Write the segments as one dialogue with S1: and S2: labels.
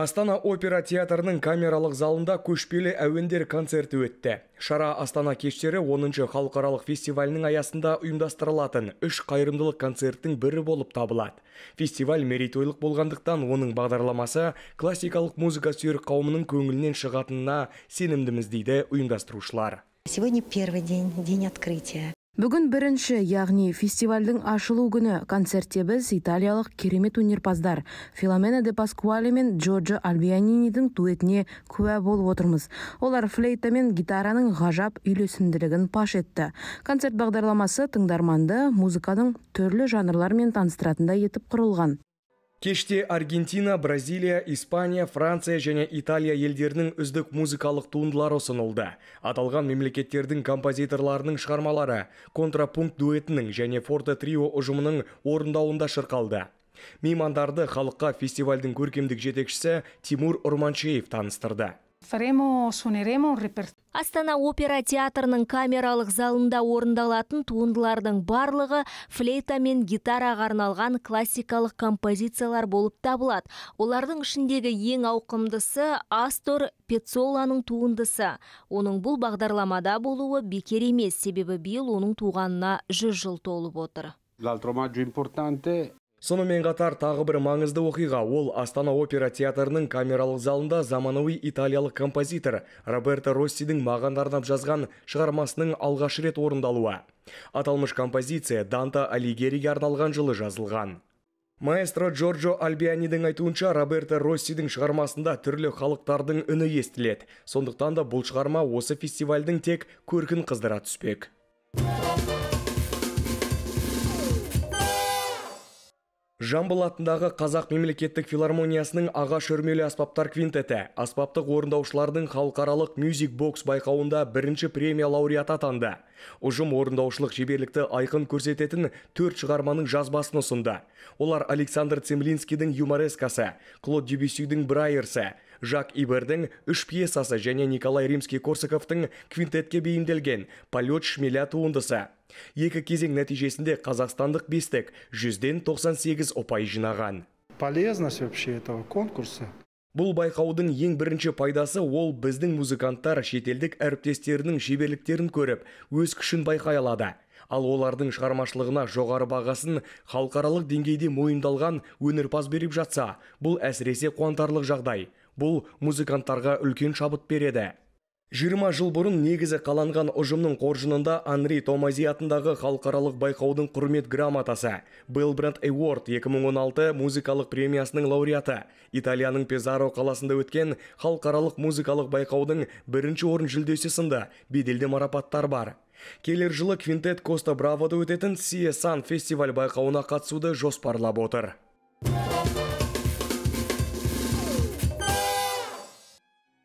S1: Астана опера театрының камералық залында көшпелі әуендер концерті өтті. Шара Астана кештері 10-шы халықаралық фестивалінің аясында ұйымдастырылатын үш қайырымдылық концерттің бірі болып табылады. Фестиваль мерейтойлық болғандықтан оның бағдарламасы классикалық музыка сүйер қауымының көңілінен шығатынына сенімдіміз дейді ұйымдастырушылар.
S2: Сегодня первый день, день открытия. Бүгін бірінші, яғни фестивальдің ашылу күні концертте біз италиялық керемет өнерпаздар Филомена де Паскуали мен Джорджо Альбианинидің дуэтіне куә болып отырмыз. Олар флейта мен гитараның ғажап үйлесімділігін паш етті. Концерт бағдарламасы тыңдарманды музыканың түрлі жанрлармен таныстыратындай етіп құрылған
S1: кеште аргентина бразилия испания франция және италия елдерінің үздік музыкалық туындылары ұсынылды аталған мемлекеттердің композиторларының шығармалары контрапункт дуэтінің және форте трио ұжымының орындауында шырқалды меймандарды халыққа фестивальдің көркемдік жетекшісі тимур урманшеев таныстырды
S2: Астана опера театрының камералық залында орындалатын туындылардың барлығы флейта мен гитара ғарналған классикалық композициялар болып табылады. Олардың ішіндегі ең ауқымдысы Астор Петсоланың туындысы. Оның бұл бағдарламада болуы бекер емес, себебі бейл оның туғанына жүр жыл толып отыр
S1: сонымен қатар тағы бір маңызды оқиға ол астана опера театрының камералық залында заманауи италиялық композитор роберто россидің маған арнап жазған шығармасының алғаш рет орындалуы аталмыш композиция Данта алигериге арналған жылы жазылған Маэстро Джорджо Альбианидің айтуынша Роберто Россидің шығармасында түрлі халықтардың үні естіледі. Сондықтан да бұл шығарма осы фестивальдің тек көркін қыздыра түспек. жамбыл атындағы қазақ мемлекеттік филармониясының аға шөрмелі аспаптар квинтеті аспаптық орындаушылардың халықаралық мюзик бокс байқауында бірінші премия лауреаты атанды ұжым орындаушылық шеберлікті айқын көрсететін төрт шығарманың жазбасын ұсынды олар александр цемлинскийдің юморескасы клод дюбюсидің брайерсы жак ибердің үш пьесасы және николай римский корсаковтың квинтетке бейімделген полет шмеля туындысы екі кезең нәтижесінде қазақстандық бестік жүзден 98 ұпай жинаған полезность вообще этого конкурса Бұл байқаудың ең бірінші пайдасы ол біздің музыканттар шетелдік әріптестерінің шеберліктерін көріп, өз күшін байқай алады. Ал олардың шығармашылығына жоғары бағасын халықаралық деңгейде мойындалған өнерпаз беріп жатса, бұл әсіресе қуантарлық жағдай бұл музыканттарға үлкен шабыт береді 20 жыл бұрын негізі қаланған ұжымның қоржынында Анри Томази атындағы халықаралық байқаудың құрмет грамотасы, Белбранд Эйворд 2016 музыкалық премиясының лауреаты, Италияның Пезаро қаласында өткен халықаралық музыкалық байқаудың бірінші орын жүлдесі сынды беделді марапаттар бар. Келер жылы квинтет Коста Бравода өтетін Сие Сан фестиваль байқауына қатысуды жоспарлап отыр.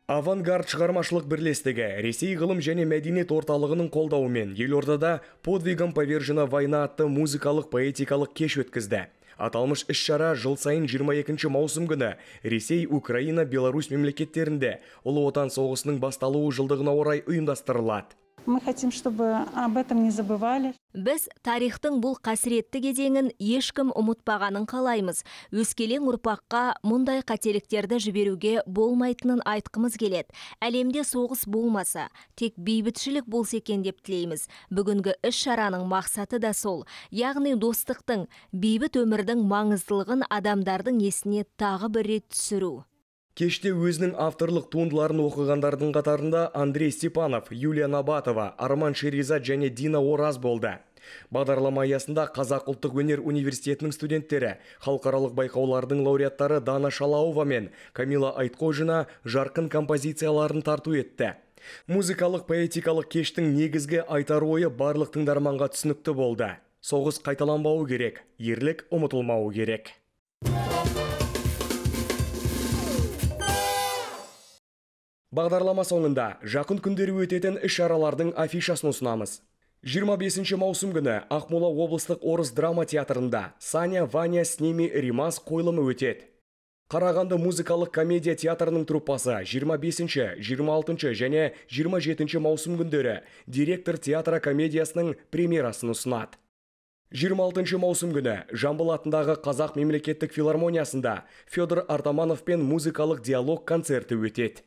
S1: Авангард шығармашылық бірлестігі Ресей ғылым және мәдениет орталығының қолдауымен ордада подвигам повержена война» атты музыкалық поэтикалық кеш өткізді. Аталмыш іс-шара жыл сайын 22 маусым күні Ресей, Украина, Беларусь мемлекеттерінде Ұлы Отан соғысының басталуы жылдығына орай ұйымдастырылады
S2: мы хотим чтобы об этом не забывали біз тарихтың бұл қасіретті кезеңін ешкім ұмытпағанын қалаймыз өскелең ұрпаққа мұндай қателіктерді жіберуге болмайтынын айтқымыз келеді әлемде соғыс болмаса тек бейбітшілік болса екен деп тілейміз бүгінгі іс шараның мақсаты да сол яғни достықтың бейбіт өмірдің маңыздылығын адамдардың есіне тағы бір рет түсіру
S1: Кеште өзінің авторлық туындыларын оқығандардың қатарында Андрей Степанов, Юлия Набатова, Арман Шеризат және Дина Ораз болды. Бағдарлама аясында Қазақ ұлттық өнер университетінің студенттері, халықаралық байқаулардың лауреаттары Дана Шалауова мен Камила Айтқожина жарқын композицияларын тарту етті. Музыкалық поэтикалық кештің негізгі айтар ойы барлық тыңдарманға түсінікті болды. Соғыс қайталанбауы керек, ерлік ұмытылмауы керек. Бағдарлама соңында жақын күндері өтетін іс-шаралардың афишасын ұсынамыз. 25 маусым күні Ақмола облыстық орыс драма театрында Саня Ваня с ними Римас қойылымы өтеді. Қарағанды музыкалық комедия театрының труппасы 25, 26 және 27 маусым күндері директор театра комедиясының премьерасын ұсынады. 26 маусым күні Жамбыл атындағы Қазақ мемлекеттік филармониясында Федор Артаманов музыкалық диалог концерті өтеді.